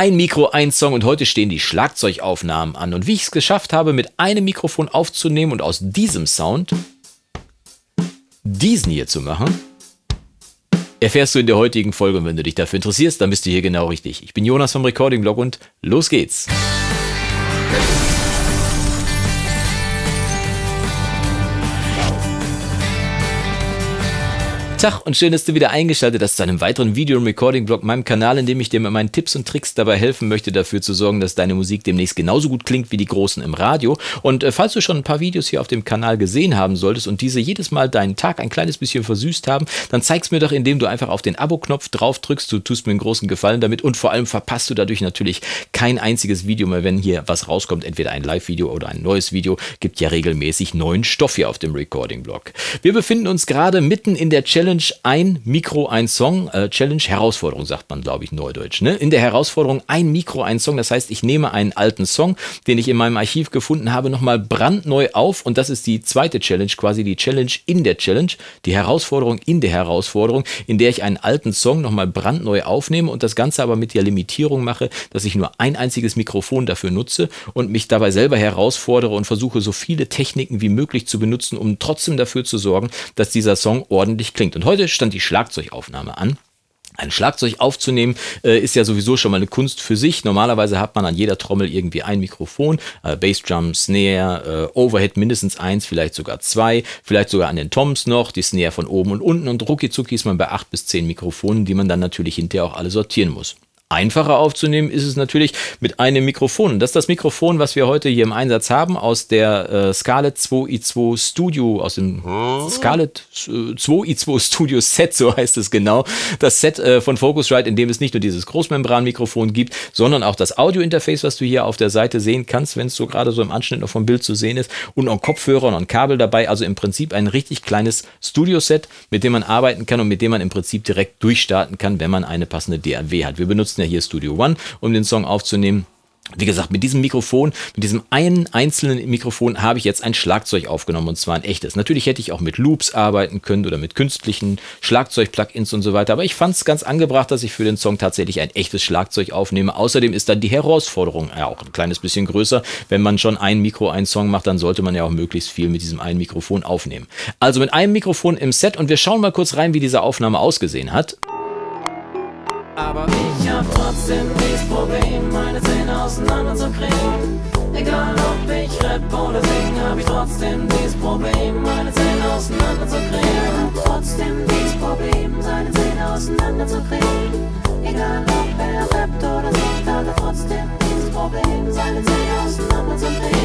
Ein Mikro, ein Song und heute stehen die Schlagzeugaufnahmen an. Und wie ich es geschafft habe, mit einem Mikrofon aufzunehmen und aus diesem Sound diesen hier zu machen, erfährst du in der heutigen Folge. Und wenn du dich dafür interessierst, dann bist du hier genau richtig. Ich bin Jonas vom Recording Blog und los geht's. Tag und schön, dass du wieder eingeschaltet hast zu einem weiteren Video- und Recording-Blog, meinem Kanal, in dem ich dir mit meinen Tipps und Tricks dabei helfen möchte, dafür zu sorgen, dass deine Musik demnächst genauso gut klingt wie die großen im Radio. Und äh, falls du schon ein paar Videos hier auf dem Kanal gesehen haben solltest und diese jedes Mal deinen Tag ein kleines bisschen versüßt haben, dann zeig's mir doch, indem du einfach auf den Abo-Knopf drauf drückst. Du tust mir einen großen Gefallen damit und vor allem verpasst du dadurch natürlich kein einziges Video mehr, wenn hier was rauskommt. Entweder ein Live-Video oder ein neues Video. Gibt ja regelmäßig neuen Stoff hier auf dem Recording-Blog. Wir befinden uns gerade mitten in der Challenge Challenge ein Mikro, ein Song. Äh, Challenge Herausforderung, sagt man, glaube ich, neudeutsch. Ne? In der Herausforderung ein Mikro, ein Song. Das heißt, ich nehme einen alten Song, den ich in meinem Archiv gefunden habe, nochmal brandneu auf. Und das ist die zweite Challenge, quasi die Challenge in der Challenge. Die Herausforderung in der Herausforderung, in der ich einen alten Song nochmal brandneu aufnehme und das Ganze aber mit der Limitierung mache, dass ich nur ein einziges Mikrofon dafür nutze und mich dabei selber herausfordere und versuche, so viele Techniken wie möglich zu benutzen, um trotzdem dafür zu sorgen, dass dieser Song ordentlich klingt. Und heute stand die Schlagzeugaufnahme an. Ein Schlagzeug aufzunehmen äh, ist ja sowieso schon mal eine Kunst für sich. Normalerweise hat man an jeder Trommel irgendwie ein Mikrofon, äh, Bassdrum, Snare, äh, Overhead mindestens eins, vielleicht sogar zwei, vielleicht sogar an den Toms noch, die Snare von oben und unten und rucki ist man bei acht bis zehn Mikrofonen, die man dann natürlich hinterher auch alle sortieren muss. Einfacher aufzunehmen ist es natürlich mit einem Mikrofon. Das ist das Mikrofon, was wir heute hier im Einsatz haben, aus der äh, Scarlett 2i2 Studio, aus dem hm. Scarlett 2i2 äh, Studio Set, so heißt es genau. Das Set äh, von Focusrite, in dem es nicht nur dieses Großmembranmikrofon gibt, sondern auch das Audio-Interface, was du hier auf der Seite sehen kannst, wenn es so gerade so im Anschnitt noch vom Bild zu sehen ist, und auch Kopfhörer und Kabel dabei. Also im Prinzip ein richtig kleines Studio-Set, mit dem man arbeiten kann und mit dem man im Prinzip direkt durchstarten kann, wenn man eine passende DAW hat. Wir benutzen nutzen ja hier Studio One, um den Song aufzunehmen. Wie gesagt, mit diesem Mikrofon, mit diesem einen einzelnen Mikrofon habe ich jetzt ein Schlagzeug aufgenommen und zwar ein echtes. Natürlich hätte ich auch mit Loops arbeiten können oder mit künstlichen Schlagzeug-Plugins und so weiter, aber ich fand es ganz angebracht, dass ich für den Song tatsächlich ein echtes Schlagzeug aufnehme. Außerdem ist dann die Herausforderung ja auch ein kleines bisschen größer. Wenn man schon ein Mikro, einen Song macht, dann sollte man ja auch möglichst viel mit diesem einen Mikrofon aufnehmen. Also mit einem Mikrofon im Set und wir schauen mal kurz rein, wie diese Aufnahme ausgesehen hat. Aber ich hab trotzdem dieses Problem, meine Zähne auseinander zu kriegen. Egal ob ich rap oder sing, hab ich trotzdem dieses Problem, meine Zähne auseinander zu kriegen. Hab trotzdem dieses Problem, seine Zähne auseinander zu kriegen. Egal ob er rappt oder singt, hat er trotzdem dieses Problem, seine Zähne auseinander zu kriegen.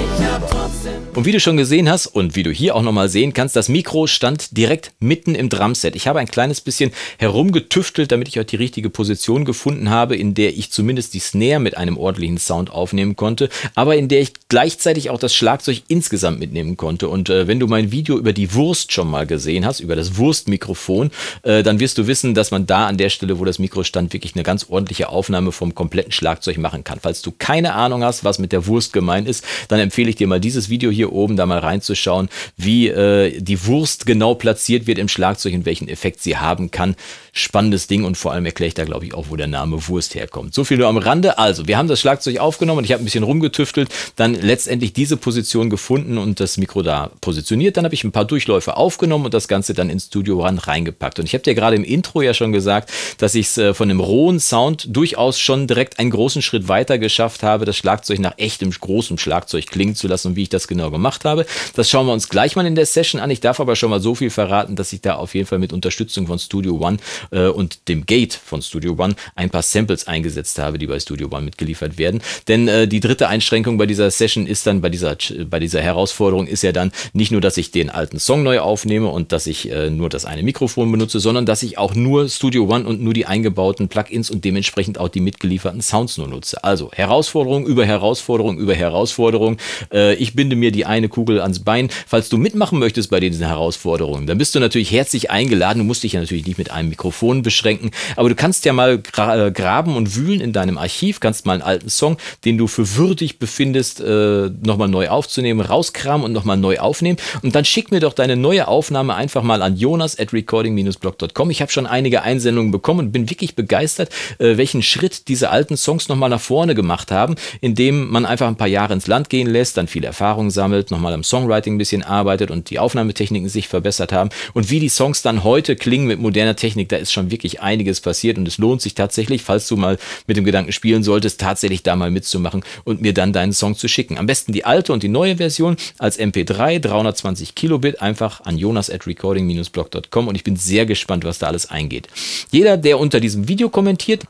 Und wie du schon gesehen hast und wie du hier auch nochmal sehen kannst, das Mikro stand direkt mitten im Drumset. Ich habe ein kleines bisschen herumgetüftelt, damit ich euch die richtige Position gefunden habe, in der ich zumindest die Snare mit einem ordentlichen Sound aufnehmen konnte, aber in der ich gleichzeitig auch das Schlagzeug insgesamt mitnehmen konnte. Und äh, wenn du mein Video über die Wurst schon mal gesehen hast, über das Wurstmikrofon, äh, dann wirst du wissen, dass man da an der Stelle, wo das Mikro stand, wirklich eine ganz ordentliche Aufnahme vom kompletten Schlagzeug machen kann. Falls du keine Ahnung hast, was mit der Wurst gemeint ist, dann empfehle ich dir mal dieses das Video hier oben, da mal reinzuschauen, wie äh, die Wurst genau platziert wird im Schlagzeug und welchen Effekt sie haben kann. Spannendes Ding und vor allem erkläre ich da, glaube ich, auch, wo der Name Wurst herkommt. So viel nur am Rande. Also, wir haben das Schlagzeug aufgenommen und ich habe ein bisschen rumgetüftelt, dann letztendlich diese Position gefunden und das Mikro da positioniert. Dann habe ich ein paar Durchläufe aufgenommen und das Ganze dann ins Studio ran reingepackt. Und ich habe dir gerade im Intro ja schon gesagt, dass ich es äh, von dem rohen Sound durchaus schon direkt einen großen Schritt weiter geschafft habe, das Schlagzeug nach echtem großem Schlagzeug klingen zu lassen und wie wie ich das genau gemacht habe. Das schauen wir uns gleich mal in der Session an. Ich darf aber schon mal so viel verraten, dass ich da auf jeden Fall mit Unterstützung von Studio One äh, und dem Gate von Studio One ein paar Samples eingesetzt habe, die bei Studio One mitgeliefert werden. Denn äh, die dritte Einschränkung bei dieser Session ist dann, bei dieser, bei dieser Herausforderung ist ja dann nicht nur, dass ich den alten Song neu aufnehme und dass ich äh, nur das eine Mikrofon benutze, sondern dass ich auch nur Studio One und nur die eingebauten Plugins und dementsprechend auch die mitgelieferten Sounds nur nutze. Also Herausforderung über Herausforderung über Herausforderung. Äh, ich binde mir die eine Kugel ans Bein. Falls du mitmachen möchtest bei diesen Herausforderungen, dann bist du natürlich herzlich eingeladen. Du musst dich ja natürlich nicht mit einem Mikrofon beschränken, aber du kannst ja mal gra äh, graben und wühlen in deinem Archiv, kannst mal einen alten Song, den du für würdig befindest, äh, nochmal neu aufzunehmen, rauskramen und nochmal neu aufnehmen. Und dann schick mir doch deine neue Aufnahme einfach mal an jonas at recording-blog.com. Ich habe schon einige Einsendungen bekommen und bin wirklich begeistert, äh, welchen Schritt diese alten Songs nochmal nach vorne gemacht haben, indem man einfach ein paar Jahre ins Land gehen lässt, dann viel Erfahrung Erfahrung sammelt, nochmal am Songwriting ein bisschen arbeitet und die Aufnahmetechniken sich verbessert haben. Und wie die Songs dann heute klingen mit moderner Technik, da ist schon wirklich einiges passiert und es lohnt sich tatsächlich, falls du mal mit dem Gedanken spielen solltest, tatsächlich da mal mitzumachen und mir dann deinen Song zu schicken. Am besten die alte und die neue Version als MP3, 320 Kilobit, einfach an jonas at recording-blog.com und ich bin sehr gespannt, was da alles eingeht. Jeder, der unter diesem Video kommentiert,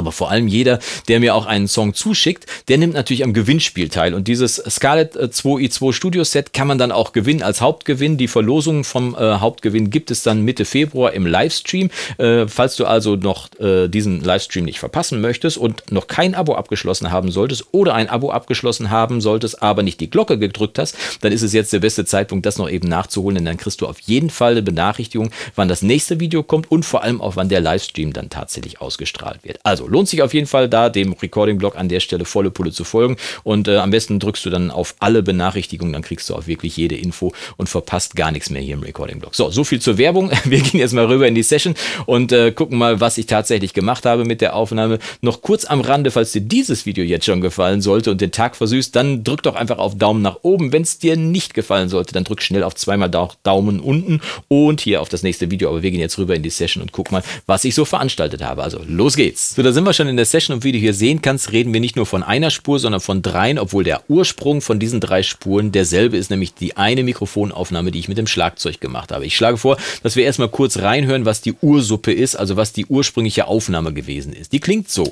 aber vor allem jeder, der mir auch einen Song zuschickt, der nimmt natürlich am Gewinnspiel teil. Und dieses Scarlett 2i2 äh, Studio Set kann man dann auch gewinnen als Hauptgewinn. Die Verlosung vom äh, Hauptgewinn gibt es dann Mitte Februar im Livestream. Äh, falls du also noch äh, diesen Livestream nicht verpassen möchtest und noch kein Abo abgeschlossen haben solltest oder ein Abo abgeschlossen haben solltest, aber nicht die Glocke gedrückt hast, dann ist es jetzt der beste Zeitpunkt, das noch eben nachzuholen, denn dann kriegst du auf jeden Fall eine Benachrichtigung, wann das nächste Video kommt und vor allem auch, wann der Livestream dann tatsächlich ausgestrahlt wird. Also Lohnt sich auf jeden Fall da, dem Recording-Blog an der Stelle volle Pulle zu folgen. Und äh, am besten drückst du dann auf alle Benachrichtigungen, dann kriegst du auch wirklich jede Info und verpasst gar nichts mehr hier im Recording-Blog. So, so viel zur Werbung. Wir gehen jetzt mal rüber in die Session und äh, gucken mal, was ich tatsächlich gemacht habe mit der Aufnahme. Noch kurz am Rande, falls dir dieses Video jetzt schon gefallen sollte und den Tag versüßt, dann drück doch einfach auf Daumen nach oben. Wenn es dir nicht gefallen sollte, dann drück schnell auf zweimal Daumen unten und hier auf das nächste Video. Aber wir gehen jetzt rüber in die Session und guck mal, was ich so veranstaltet habe. Also los geht's. So, da sind wir schon in der Session und wie du hier sehen kannst, reden wir nicht nur von einer Spur, sondern von dreien, obwohl der Ursprung von diesen drei Spuren derselbe ist, nämlich die eine Mikrofonaufnahme, die ich mit dem Schlagzeug gemacht habe. Ich schlage vor, dass wir erstmal kurz reinhören, was die Ursuppe ist, also was die ursprüngliche Aufnahme gewesen ist. Die klingt so.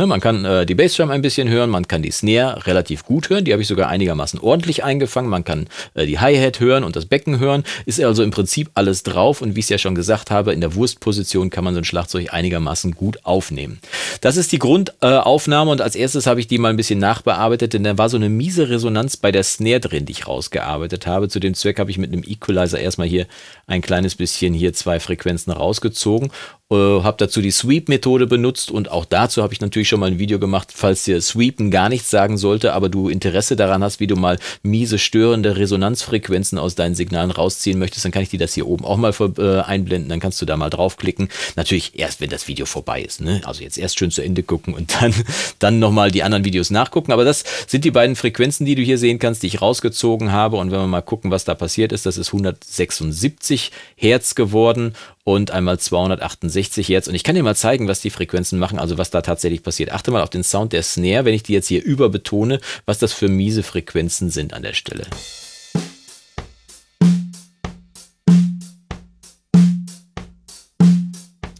Ne, man kann äh, die Bassdrum ein bisschen hören, man kann die Snare relativ gut hören, die habe ich sogar einigermaßen ordentlich eingefangen, man kann äh, die Hi-Hat hören und das Becken hören, ist also im Prinzip alles drauf und wie ich es ja schon gesagt habe, in der Wurstposition kann man so ein Schlagzeug einigermaßen gut aufnehmen. Das ist die Grundaufnahme äh, und als erstes habe ich die mal ein bisschen nachbearbeitet, denn da war so eine miese Resonanz bei der Snare drin, die ich rausgearbeitet habe. Zu dem Zweck habe ich mit einem Equalizer erstmal hier ein kleines bisschen hier zwei Frequenzen rausgezogen äh, habe dazu die Sweep-Methode benutzt und auch dazu habe ich natürlich schon mal ein Video gemacht, falls dir Sweepen gar nichts sagen sollte, aber du Interesse daran hast, wie du mal miese, störende Resonanzfrequenzen aus deinen Signalen rausziehen möchtest, dann kann ich dir das hier oben auch mal äh, einblenden, dann kannst du da mal draufklicken. Natürlich erst, wenn das Video vorbei ist. Ne? Also jetzt erst schön zu Ende gucken und dann, dann nochmal die anderen Videos nachgucken. Aber das sind die beiden Frequenzen, die du hier sehen kannst, die ich rausgezogen habe. Und wenn wir mal gucken, was da passiert ist, das ist 176 Hertz geworden und einmal 268 Hertz. Und ich kann dir mal zeigen, was die Frequenzen machen, also was da tatsächlich passiert. Achte mal auf den Sound der Snare, wenn ich die jetzt hier überbetone, was das für miese Frequenzen sind an der Stelle.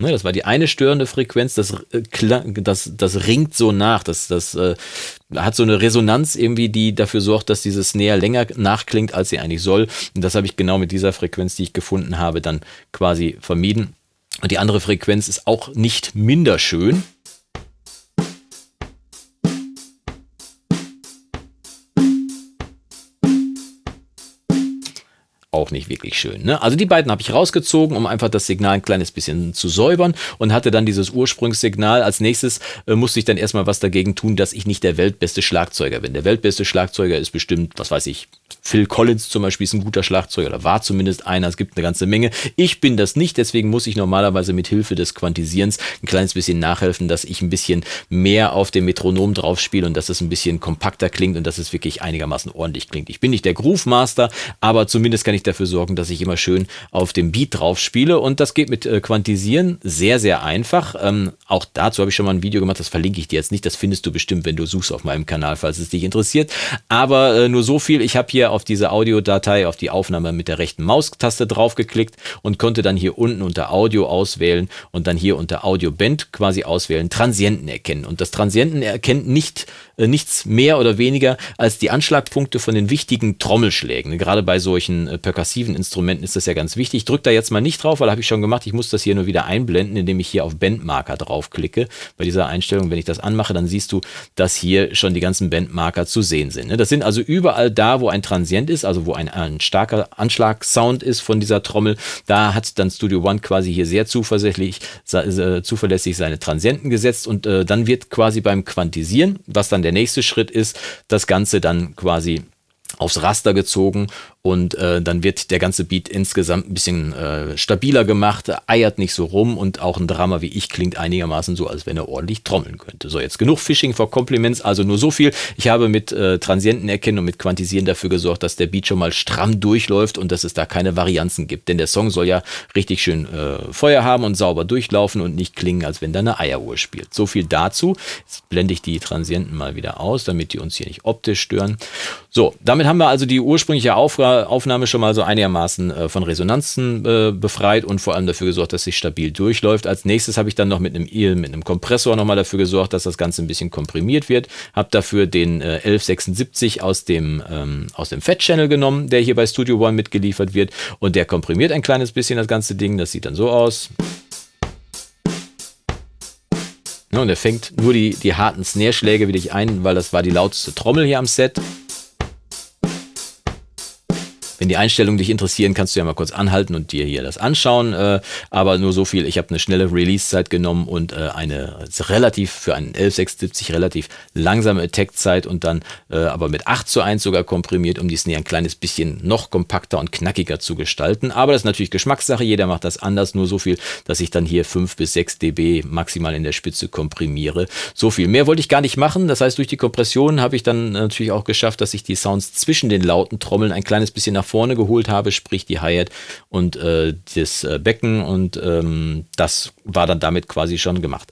Ne, das war die eine störende Frequenz, das, äh, das, das ringt so nach, das, das äh, hat so eine Resonanz irgendwie, die dafür sorgt, dass diese Snare länger nachklingt, als sie eigentlich soll. Und das habe ich genau mit dieser Frequenz, die ich gefunden habe, dann quasi vermieden. Und die andere Frequenz ist auch nicht minder schön. auch nicht wirklich schön. Ne? Also die beiden habe ich rausgezogen, um einfach das Signal ein kleines bisschen zu säubern und hatte dann dieses Ursprungssignal. Als nächstes äh, musste ich dann erstmal was dagegen tun, dass ich nicht der weltbeste Schlagzeuger bin. Der weltbeste Schlagzeuger ist bestimmt, was weiß ich, Phil Collins zum Beispiel ist ein guter Schlagzeuger oder war zumindest einer. Es gibt eine ganze Menge. Ich bin das nicht, deswegen muss ich normalerweise mit Hilfe des Quantisierens ein kleines bisschen nachhelfen, dass ich ein bisschen mehr auf dem Metronom drauf spiele und dass es ein bisschen kompakter klingt und dass es wirklich einigermaßen ordentlich klingt. Ich bin nicht der Groove Master, aber zumindest kann ich das dafür sorgen, dass ich immer schön auf dem Beat drauf spiele. Und das geht mit äh, Quantisieren sehr, sehr einfach. Ähm, auch dazu habe ich schon mal ein Video gemacht, das verlinke ich dir jetzt nicht. Das findest du bestimmt, wenn du suchst auf meinem Kanal, falls es dich interessiert. Aber äh, nur so viel. Ich habe hier auf diese Audiodatei, auf die Aufnahme mit der rechten Maustaste draufgeklickt und konnte dann hier unten unter Audio auswählen und dann hier unter Audio Band quasi auswählen, Transienten erkennen. Und das Transienten erkennt nicht äh, nichts mehr oder weniger als die Anschlagpunkte von den wichtigen Trommelschlägen. Gerade bei solchen äh, perkussiven Instrumenten ist das ja ganz wichtig. Ich da jetzt mal nicht drauf, weil habe ich schon gemacht. Ich muss das hier nur wieder einblenden, indem ich hier auf Bandmarker draufklicke. Bei dieser Einstellung, wenn ich das anmache, dann siehst du, dass hier schon die ganzen Bandmarker zu sehen sind. Ne? Das sind also überall da, wo ein Transient ist, also wo ein, ein starker Anschlagsound ist von dieser Trommel. Da hat dann Studio One quasi hier sehr zuverlässig, äh, zuverlässig seine Transienten gesetzt und äh, dann wird quasi beim Quantisieren, was dann der der nächste Schritt ist, das Ganze dann quasi aufs Raster gezogen und äh, dann wird der ganze Beat insgesamt ein bisschen äh, stabiler gemacht, eiert nicht so rum und auch ein Drama wie ich klingt einigermaßen so, als wenn er ordentlich trommeln könnte. So, jetzt genug Fishing for Compliments, also nur so viel. Ich habe mit äh, Transientenerkennen und mit Quantisieren dafür gesorgt, dass der Beat schon mal stramm durchläuft und dass es da keine Varianzen gibt, denn der Song soll ja richtig schön äh, Feuer haben und sauber durchlaufen und nicht klingen, als wenn da eine Eieruhr spielt. So viel dazu. Jetzt blende ich die Transienten mal wieder aus, damit die uns hier nicht optisch stören. So, damit haben wir also die ursprüngliche Aufgabe Aufnahme schon mal so einigermaßen äh, von Resonanzen äh, befreit und vor allem dafür gesorgt, dass sich stabil durchläuft. Als nächstes habe ich dann noch mit einem, mit einem Kompressor nochmal dafür gesorgt, dass das Ganze ein bisschen komprimiert wird. Habe dafür den äh, 1176 aus dem, ähm, dem Fat Channel genommen, der hier bei Studio One mitgeliefert wird und der komprimiert ein kleines bisschen das ganze Ding. Das sieht dann so aus. und er fängt nur die, die harten Snare-Schläge wieder ein, weil das war die lauteste Trommel hier am Set. Wenn die Einstellungen dich interessieren, kannst du ja mal kurz anhalten und dir hier das anschauen. Äh, aber nur so viel, ich habe eine schnelle Release-Zeit genommen und äh, eine relativ für einen 1176 relativ langsame Attack-Zeit und dann äh, aber mit 8 zu 1 sogar komprimiert, um die Snare ein kleines bisschen noch kompakter und knackiger zu gestalten. Aber das ist natürlich Geschmackssache, jeder macht das anders, nur so viel, dass ich dann hier 5 bis 6 dB maximal in der Spitze komprimiere. So viel mehr wollte ich gar nicht machen. Das heißt, durch die Kompression habe ich dann natürlich auch geschafft, dass ich die Sounds zwischen den lauten Trommeln ein kleines bisschen nach vorne geholt habe, sprich die Hi-Hat und äh, das äh, Becken und ähm, das war dann damit quasi schon gemacht.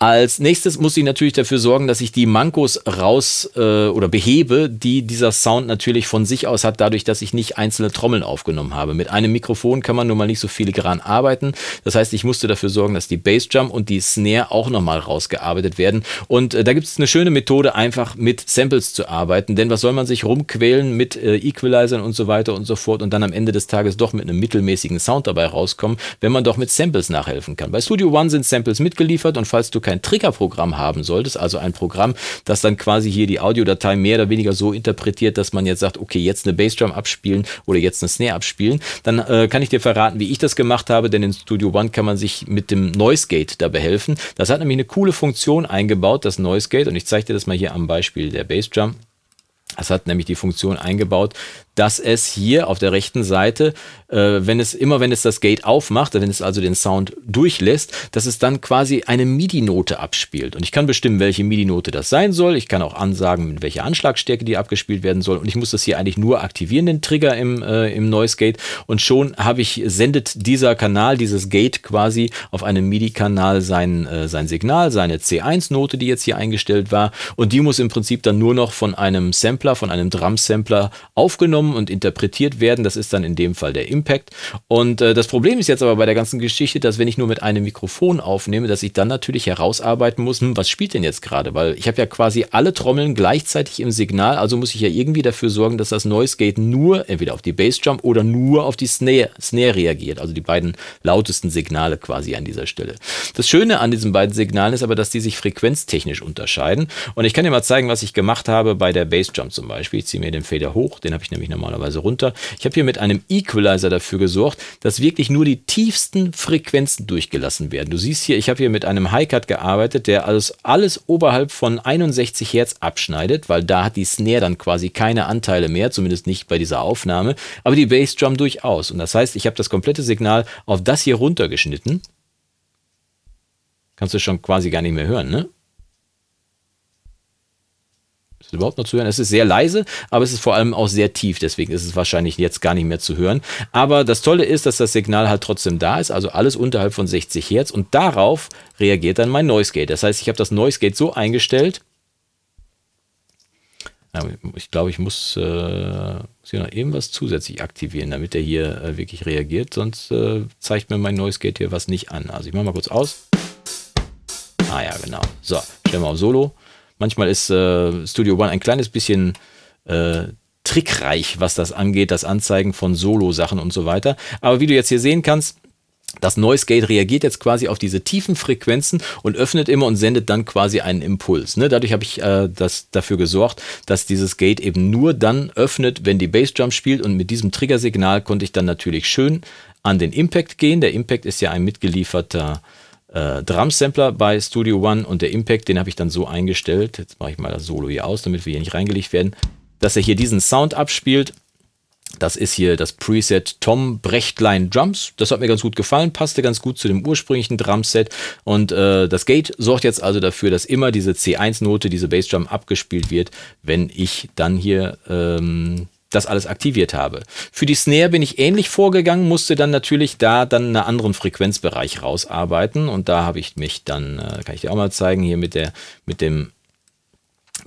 Als nächstes muss ich natürlich dafür sorgen, dass ich die Mankos raus äh, oder behebe, die dieser Sound natürlich von sich aus hat, dadurch, dass ich nicht einzelne Trommeln aufgenommen habe. Mit einem Mikrofon kann man nun mal nicht so filigran arbeiten. Das heißt, ich musste dafür sorgen, dass die Bassdrum und die Snare auch nochmal rausgearbeitet werden. Und äh, da gibt es eine schöne Methode, einfach mit Samples zu arbeiten. Denn was soll man sich rumquälen mit äh, Equalizern und so weiter und so fort und dann am Ende des Tages doch mit einem mittelmäßigen Sound dabei rauskommen, wenn man doch mit Samples nachhelfen kann. Bei Studio One sind Samples mitgeliefert und falls du kein Triggerprogramm haben solltest, also ein Programm, das dann quasi hier die Audiodatei mehr oder weniger so interpretiert, dass man jetzt sagt, okay, jetzt eine Bassdrum abspielen oder jetzt eine Snare abspielen, dann äh, kann ich dir verraten, wie ich das gemacht habe, denn in Studio One kann man sich mit dem Noise Gate dabei helfen. Das hat nämlich eine coole Funktion eingebaut, das Noise Gate, und ich zeige dir das mal hier am Beispiel der Bassdrum. Das hat nämlich die Funktion eingebaut, dass es hier auf der rechten Seite, äh, wenn es immer, wenn es das Gate aufmacht, wenn es also den Sound durchlässt, dass es dann quasi eine MIDI-Note abspielt. Und ich kann bestimmen, welche MIDI-Note das sein soll. Ich kann auch ansagen, mit welcher Anschlagstärke die abgespielt werden soll. Und ich muss das hier eigentlich nur aktivieren, den Trigger im, äh, im Noise Gate. Und schon habe ich, sendet dieser Kanal, dieses Gate quasi auf einem MIDI-Kanal sein, äh, sein Signal, seine C1-Note, die jetzt hier eingestellt war. Und die muss im Prinzip dann nur noch von einem Sampler, von einem Drum-Sampler aufgenommen genommen und interpretiert werden. Das ist dann in dem Fall der Impact. Und äh, das Problem ist jetzt aber bei der ganzen Geschichte, dass wenn ich nur mit einem Mikrofon aufnehme, dass ich dann natürlich herausarbeiten muss, hm, was spielt denn jetzt gerade? Weil ich habe ja quasi alle Trommeln gleichzeitig im Signal, also muss ich ja irgendwie dafür sorgen, dass das Noise Gate nur entweder auf die Bassdrum oder nur auf die Snare, Snare reagiert. Also die beiden lautesten Signale quasi an dieser Stelle. Das Schöne an diesen beiden Signalen ist aber, dass die sich frequenztechnisch unterscheiden. Und ich kann dir mal zeigen, was ich gemacht habe bei der Bassdrum zum Beispiel. Ich ziehe mir den Fader hoch, den habe ich nämlich noch normalerweise runter. Ich habe hier mit einem Equalizer dafür gesorgt, dass wirklich nur die tiefsten Frequenzen durchgelassen werden. Du siehst hier, ich habe hier mit einem Highcut gearbeitet, der alles, alles oberhalb von 61 Hertz abschneidet, weil da hat die Snare dann quasi keine Anteile mehr, zumindest nicht bei dieser Aufnahme, aber die Bassdrum durchaus. Und das heißt, ich habe das komplette Signal auf das hier runtergeschnitten. Kannst du schon quasi gar nicht mehr hören, ne? es überhaupt noch zu hören? Es ist sehr leise, aber es ist vor allem auch sehr tief, deswegen ist es wahrscheinlich jetzt gar nicht mehr zu hören. Aber das Tolle ist, dass das Signal halt trotzdem da ist, also alles unterhalb von 60 Hertz und darauf reagiert dann mein Noise Gate. Das heißt, ich habe das Noise Gate so eingestellt, ich glaube, ich muss, äh, muss hier noch irgendwas zusätzlich aktivieren, damit er hier äh, wirklich reagiert. Sonst äh, zeigt mir mein Noise Gate hier was nicht an. Also ich mache mal kurz aus. Ah ja, genau. So, stellen wir auf Solo. Manchmal ist äh, Studio One ein kleines bisschen äh, trickreich, was das angeht, das Anzeigen von Solo-Sachen und so weiter. Aber wie du jetzt hier sehen kannst, das Noise Gate reagiert jetzt quasi auf diese tiefen Frequenzen und öffnet immer und sendet dann quasi einen Impuls. Ne? Dadurch habe ich äh, das dafür gesorgt, dass dieses Gate eben nur dann öffnet, wenn die Bassdrum spielt und mit diesem Triggersignal konnte ich dann natürlich schön an den Impact gehen. Der Impact ist ja ein mitgelieferter äh, äh, Drum-Sampler bei Studio One und der Impact, den habe ich dann so eingestellt. Jetzt mache ich mal das Solo hier aus, damit wir hier nicht reingelegt werden, dass er hier diesen Sound abspielt. Das ist hier das Preset Tom Brechtlein Drums. Das hat mir ganz gut gefallen, passte ganz gut zu dem ursprünglichen Drumset. Und äh, das Gate sorgt jetzt also dafür, dass immer diese C1-Note, diese Bassdrum abgespielt wird, wenn ich dann hier ähm, das alles aktiviert habe. Für die Snare bin ich ähnlich vorgegangen, musste dann natürlich da dann einen anderen Frequenzbereich rausarbeiten und da habe ich mich dann, äh, kann ich dir auch mal zeigen, hier mit der, mit dem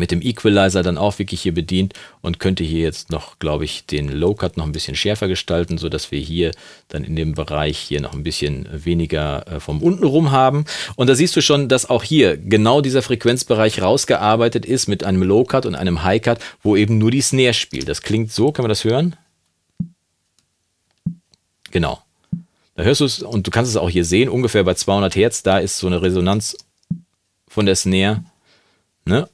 mit dem Equalizer dann auch wirklich hier bedient und könnte hier jetzt noch, glaube ich, den Low Cut noch ein bisschen schärfer gestalten, sodass wir hier dann in dem Bereich hier noch ein bisschen weniger äh, vom unten rum haben. Und da siehst du schon, dass auch hier genau dieser Frequenzbereich rausgearbeitet ist mit einem Low Cut und einem High Cut, wo eben nur die Snare spielt. Das klingt so, kann man das hören? Genau. Da hörst du es und du kannst es auch hier sehen, ungefähr bei 200 Hertz, da ist so eine Resonanz von der Snare. Ne?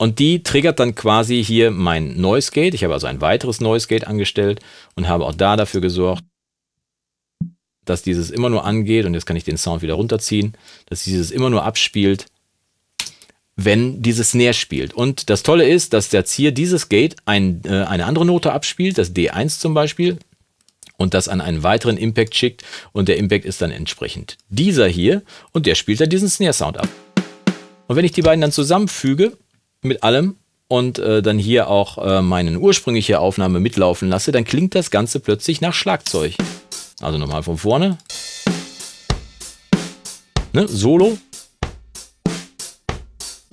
Und die triggert dann quasi hier mein Noise Gate. Ich habe also ein weiteres Noise Gate angestellt und habe auch da dafür gesorgt, dass dieses immer nur angeht. Und jetzt kann ich den Sound wieder runterziehen, dass dieses immer nur abspielt, wenn dieses Snare spielt. Und das Tolle ist, dass jetzt hier dieses Gate ein, äh, eine andere Note abspielt, das D1 zum Beispiel, und das an einen weiteren Impact schickt. Und der Impact ist dann entsprechend dieser hier. Und der spielt dann diesen Snare-Sound ab. Und wenn ich die beiden dann zusammenfüge, mit allem und äh, dann hier auch äh, meine ursprüngliche Aufnahme mitlaufen lasse, dann klingt das Ganze plötzlich nach Schlagzeug. Also nochmal von vorne. Ne? Solo.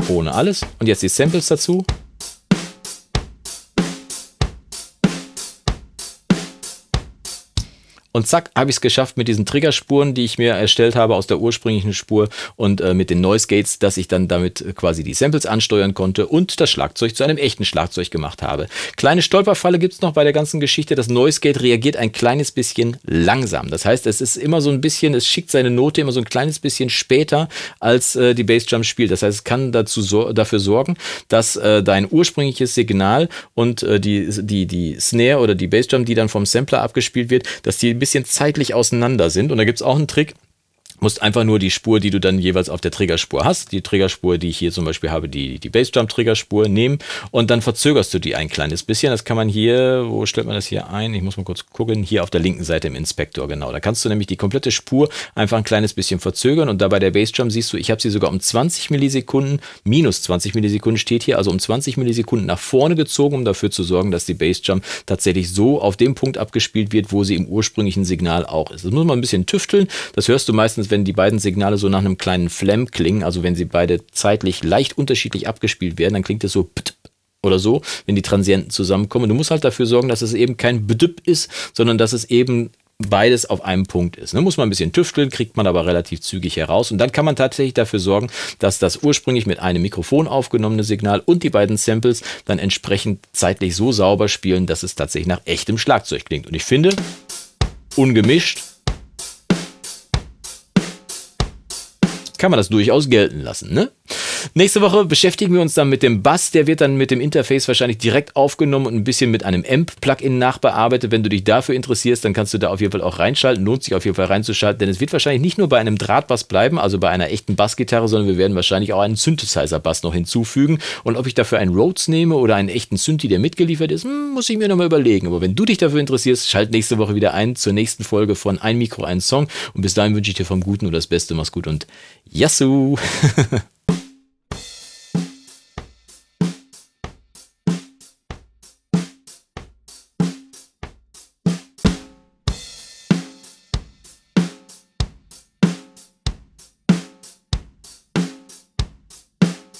Ohne alles. Und jetzt die Samples dazu. Und zack, habe ich es geschafft mit diesen Triggerspuren, die ich mir erstellt habe aus der ursprünglichen Spur und äh, mit den Noise Gates, dass ich dann damit äh, quasi die Samples ansteuern konnte und das Schlagzeug zu einem echten Schlagzeug gemacht habe. Kleine Stolperfalle gibt es noch bei der ganzen Geschichte. Das Noise Gate reagiert ein kleines bisschen langsam. Das heißt, es ist immer so ein bisschen, es schickt seine Note immer so ein kleines bisschen später, als äh, die Bassdrum spielt. Das heißt, es kann dazu so, dafür sorgen, dass äh, dein ursprüngliches Signal und äh, die, die, die Snare oder die Bassdrum, die dann vom Sampler abgespielt wird, dass die ein bisschen bisschen zeitlich auseinander sind. Und da gibt es auch einen Trick, musst einfach nur die Spur, die du dann jeweils auf der Trägerspur hast, die Trägerspur, die ich hier zum Beispiel habe, die, die Bassdrum-Trägerspur nehmen und dann verzögerst du die ein kleines bisschen. Das kann man hier, wo stellt man das hier ein? Ich muss mal kurz gucken, hier auf der linken Seite im Inspektor, genau. Da kannst du nämlich die komplette Spur einfach ein kleines bisschen verzögern und dabei der Bassdrum siehst du, ich habe sie sogar um 20 Millisekunden, minus 20 Millisekunden steht hier, also um 20 Millisekunden nach vorne gezogen, um dafür zu sorgen, dass die Bassdrum tatsächlich so auf dem Punkt abgespielt wird, wo sie im ursprünglichen Signal auch ist. Das muss man ein bisschen tüfteln, das hörst du meistens spätestens, wenn die beiden Signale so nach einem kleinen Flam klingen, also wenn sie beide zeitlich leicht unterschiedlich abgespielt werden, dann klingt es so oder so, wenn die Transienten zusammenkommen. du musst halt dafür sorgen, dass es eben kein Bdüpp ist, sondern dass es eben beides auf einem Punkt ist. Ne? Muss man ein bisschen tüfteln, kriegt man aber relativ zügig heraus. Und dann kann man tatsächlich dafür sorgen, dass das ursprünglich mit einem Mikrofon aufgenommene Signal und die beiden Samples dann entsprechend zeitlich so sauber spielen, dass es tatsächlich nach echtem Schlagzeug klingt. Und ich finde, ungemischt kann man das durchaus gelten lassen. Ne? Nächste Woche beschäftigen wir uns dann mit dem Bass. Der wird dann mit dem Interface wahrscheinlich direkt aufgenommen und ein bisschen mit einem Amp-Plugin nachbearbeitet. Wenn du dich dafür interessierst, dann kannst du da auf jeden Fall auch reinschalten. Lohnt sich auf jeden Fall reinzuschalten, denn es wird wahrscheinlich nicht nur bei einem Drahtbass bleiben, also bei einer echten Bassgitarre, sondern wir werden wahrscheinlich auch einen Synthesizer-Bass noch hinzufügen. Und ob ich dafür einen Rhodes nehme oder einen echten Synthi, der mitgeliefert ist, hm, muss ich mir nochmal überlegen. Aber wenn du dich dafür interessierst, schalt nächste Woche wieder ein zur nächsten Folge von Ein Mikro, ein Song. Und bis dahin wünsche ich dir vom Guten und das Beste. Mach's gut und Yassou!